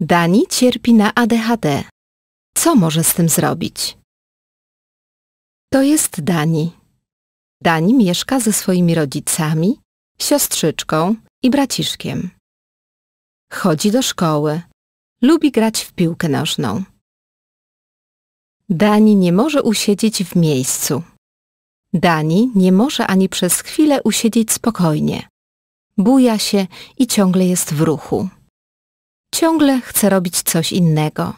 Dani cierpi na ADHD. Co może z tym zrobić? To jest Dani. Dani mieszka ze swoimi rodzicami, siostrzyczką i braciszkiem. Chodzi do szkoły. Lubi grać w piłkę nożną. Dani nie może usiedzieć w miejscu. Dani nie może ani przez chwilę usiedzieć spokojnie. Buja się i ciągle jest w ruchu. Ciągle chce robić coś innego.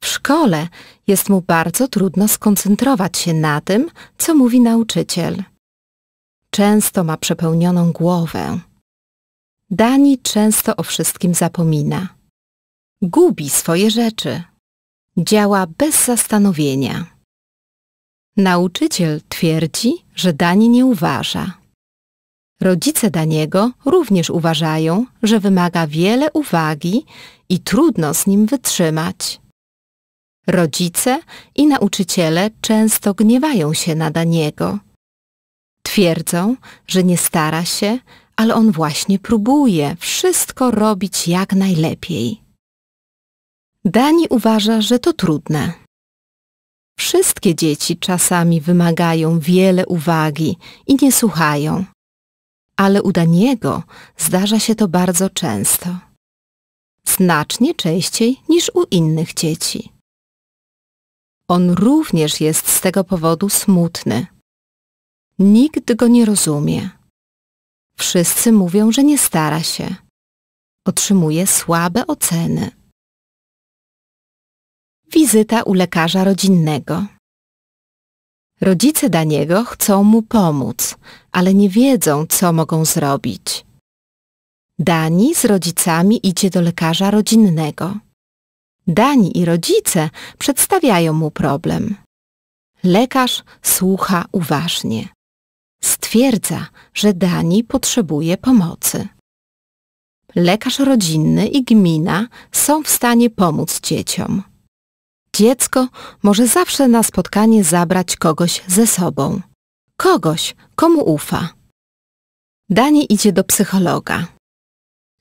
W szkole jest mu bardzo trudno skoncentrować się na tym, co mówi nauczyciel. Często ma przepełnioną głowę. Dani często o wszystkim zapomina. Gubi swoje rzeczy. Działa bez zastanowienia. Nauczyciel twierdzi, że Dani nie uważa. Rodzice Daniego również uważają, że wymaga wiele uwagi i trudno z nim wytrzymać. Rodzice i nauczyciele często gniewają się na Daniego. Twierdzą, że nie stara się, ale on właśnie próbuje wszystko robić jak najlepiej. Dani uważa, że to trudne. Wszystkie dzieci czasami wymagają wiele uwagi i nie słuchają ale u Daniego zdarza się to bardzo często. Znacznie częściej niż u innych dzieci. On również jest z tego powodu smutny. Nikt go nie rozumie. Wszyscy mówią, że nie stara się. Otrzymuje słabe oceny. Wizyta u lekarza rodzinnego. Rodzice Daniego chcą mu pomóc, ale nie wiedzą, co mogą zrobić. Dani z rodzicami idzie do lekarza rodzinnego. Dani i rodzice przedstawiają mu problem. Lekarz słucha uważnie. Stwierdza, że Dani potrzebuje pomocy. Lekarz rodzinny i gmina są w stanie pomóc dzieciom. Dziecko może zawsze na spotkanie zabrać kogoś ze sobą. Kogoś, komu ufa. Danie idzie do psychologa.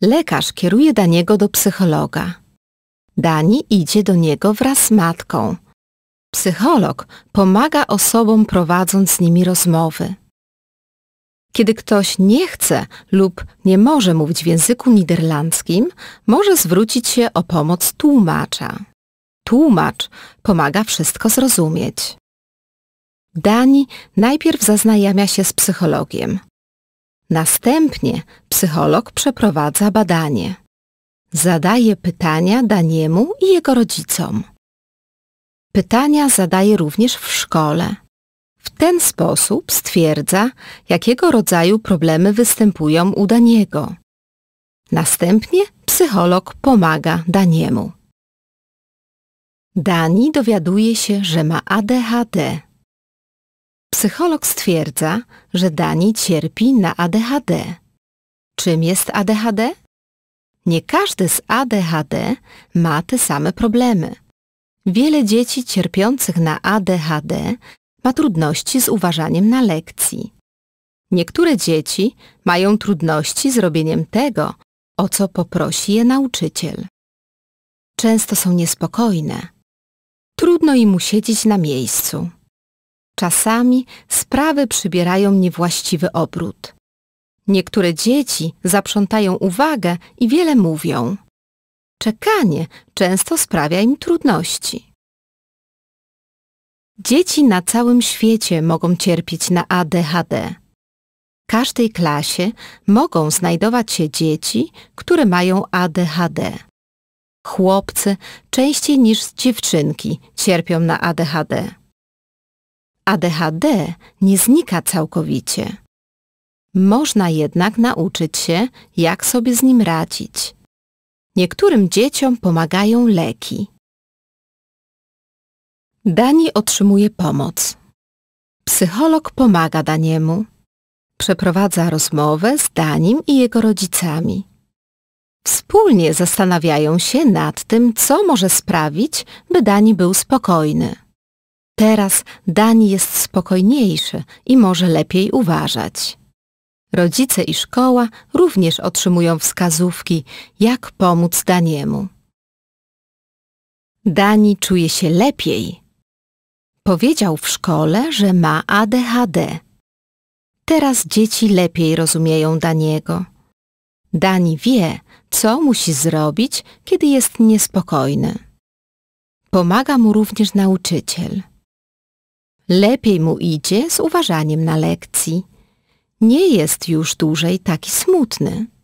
Lekarz kieruje Daniego do psychologa. Dani idzie do niego wraz z matką. Psycholog pomaga osobom prowadząc z nimi rozmowy. Kiedy ktoś nie chce lub nie może mówić w języku niderlandzkim, może zwrócić się o pomoc tłumacza tłumacz pomaga wszystko zrozumieć. Dani najpierw zaznajamia się z psychologiem. Następnie psycholog przeprowadza badanie. Zadaje pytania Daniemu i jego rodzicom. Pytania zadaje również w szkole. W ten sposób stwierdza, jakiego rodzaju problemy występują u Daniego. Następnie psycholog pomaga Daniemu. Dani dowiaduje się, że ma ADHD. Psycholog stwierdza, że Dani cierpi na ADHD. Czym jest ADHD? Nie każdy z ADHD ma te same problemy. Wiele dzieci cierpiących na ADHD ma trudności z uważaniem na lekcji. Niektóre dzieci mają trudności z robieniem tego, o co poprosi je nauczyciel. Często są niespokojne Trudno im usiedzieć na miejscu. Czasami sprawy przybierają niewłaściwy obrót. Niektóre dzieci zaprzątają uwagę i wiele mówią. Czekanie często sprawia im trudności. Dzieci na całym świecie mogą cierpieć na ADHD. W każdej klasie mogą znajdować się dzieci, które mają ADHD chłopcy częściej niż dziewczynki cierpią na ADHD. ADHD nie znika całkowicie. Można jednak nauczyć się, jak sobie z nim radzić. Niektórym dzieciom pomagają leki. Dani otrzymuje pomoc. Psycholog pomaga Daniemu. Przeprowadza rozmowę z Danim i jego rodzicami. Wspólnie zastanawiają się nad tym, co może sprawić, by Dani był spokojny. Teraz Dani jest spokojniejszy i może lepiej uważać. Rodzice i szkoła również otrzymują wskazówki, jak pomóc Daniemu. Dani czuje się lepiej. Powiedział w szkole, że ma ADHD. Teraz dzieci lepiej rozumieją Daniego. Dani wie, co musi zrobić, kiedy jest niespokojny. Pomaga mu również nauczyciel. Lepiej mu idzie z uważaniem na lekcji. Nie jest już dłużej taki smutny.